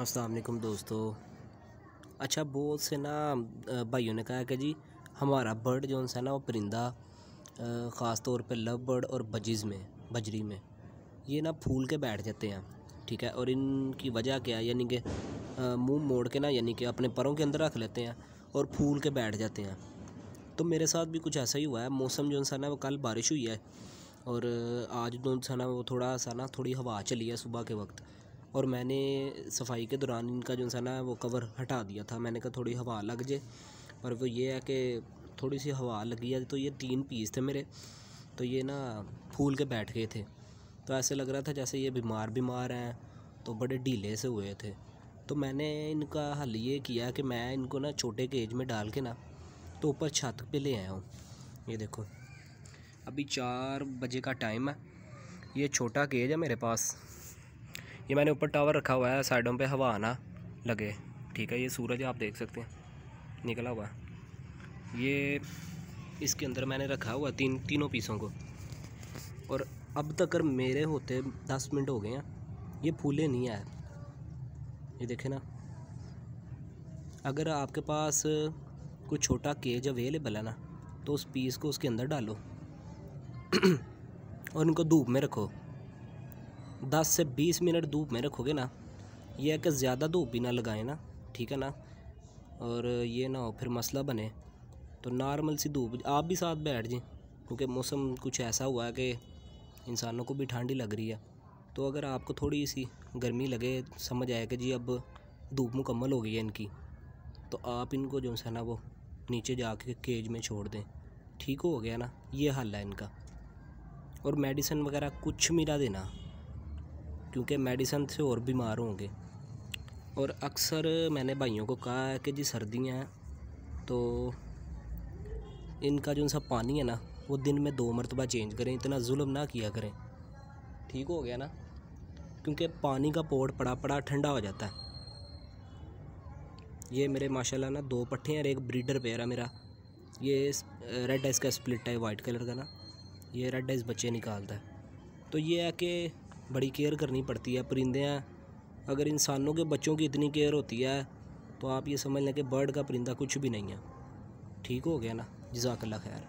असलकुम दोस्तों अच्छा बहुत से ना भाइयों ने कहा कि जी हमारा बर्ड जो है ना वो परिंदा ख़ास तौर पे लव बर्ड और बजिज़ में बजरी में ये ना फूल के बैठ जाते हैं ठीक है और इनकी वजह क्या है यानी कि मुंह मोड़ के ना यानी कि अपने परों के अंदर रख लेते हैं और फूल के बैठ जाते हैं तो मेरे साथ भी कुछ ऐसा ही हुआ है मौसम जो है ना वो कल बारिश हुई है और आज जो है ना वो थोड़ा सा ना थोड़ी हवा चली है सुबह के वक्त और मैंने सफाई के दौरान इनका जो सा ना वो कवर हटा दिया था मैंने कहा थोड़ी हवा लग जाए पर वो ये है कि थोड़ी सी हवा लगी है तो ये तीन पीस थे मेरे तो ये ना फूल के बैठ गए थे तो ऐसे लग रहा था जैसे ये बीमार बीमार हैं तो बड़े ढीले से हुए थे तो मैंने इनका हल ये किया कि मैं इनको ना छोटे केज में डाल के ना तो ऊपर छत पे ले आया हूँ ये देखो अभी चार बजे का टाइम है ये छोटा केज है मेरे पास ये मैंने ऊपर टावर रखा हुआ है साइडों पे हवा आना लगे ठीक है ये सूरज आप देख सकते हैं निकला हुआ ये इसके अंदर मैंने रखा हुआ तीन तीनों पीसों को और अब तक मेरे होते दस मिनट हो गए हैं ये फूले नहीं आए ये देखें ना अगर आपके पास कोई छोटा केज अवेलेबल है ना तो उस पीस को उसके अंदर डालो और उनको धूप में रखो दस से बीस मिनट धूप में रखोगे ना यह है कि ज़्यादा धूप भी ना लगाएं ना ठीक है ना और ये ना हो फिर मसला बने तो नॉर्मल सी धूप आप भी साथ बैठ जाए क्योंकि मौसम कुछ ऐसा हुआ है कि इंसानों को भी ठंडी लग रही है तो अगर आपको थोड़ी सी गर्मी लगे समझ आए कि जी अब धूप मुकम्मल हो गई है इनकी तो आप इनको जो है ना वो नीचे जा के केज में छोड़ दें ठीक हो गया ना ये हल है इनका और मेडिसिन वगैरह कुछ मिला देना क्योंकि मेडिसन से और बीमार होंगे और अक्सर मैंने भाइयों को कहा है कि जी सर्दियाँ हैं तो इनका जो सा पानी है ना वो दिन में दो मरतबा चेंज करें इतना जुल्म ना किया करें ठीक हो गया ना क्योंकि पानी का पोड़ पड़ा पड़ा ठंडा हो जाता है ये मेरे माशाल्लाह ना दो पट्ठे हैं और एक ब्रीडर पेयर है मेरा ये रेड आइस का स्प्लिट है वाइट कलर का ना ये रेड आइस बच्चे निकालता है तो ये है कि बड़ी केयर करनी पड़ती है परिंदे हैं अगर इंसानों के बच्चों की इतनी केयर होती है तो आप ये समझ लें कि बर्ड का परिंदा कुछ भी नहीं है ठीक हो गया ना जजाकल्ला खैर